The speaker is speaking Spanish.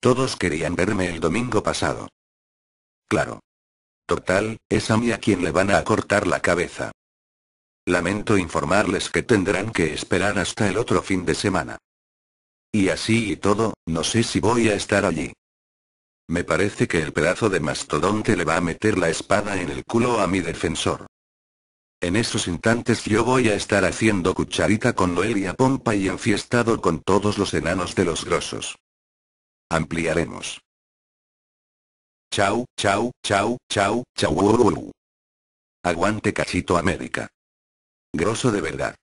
Todos querían verme el domingo pasado. Claro. Total, es a mí a quien le van a cortar la cabeza. Lamento informarles que tendrán que esperar hasta el otro fin de semana. Y así y todo, no sé si voy a estar allí. Me parece que el pedazo de mastodonte le va a meter la espada en el culo a mi defensor. En esos instantes yo voy a estar haciendo cucharita con Noelia Pompa y enfiestado con todos los enanos de los grosos. Ampliaremos. Chau, chau, chau, chau, chau. Aguante cachito América. Grosso de verdad.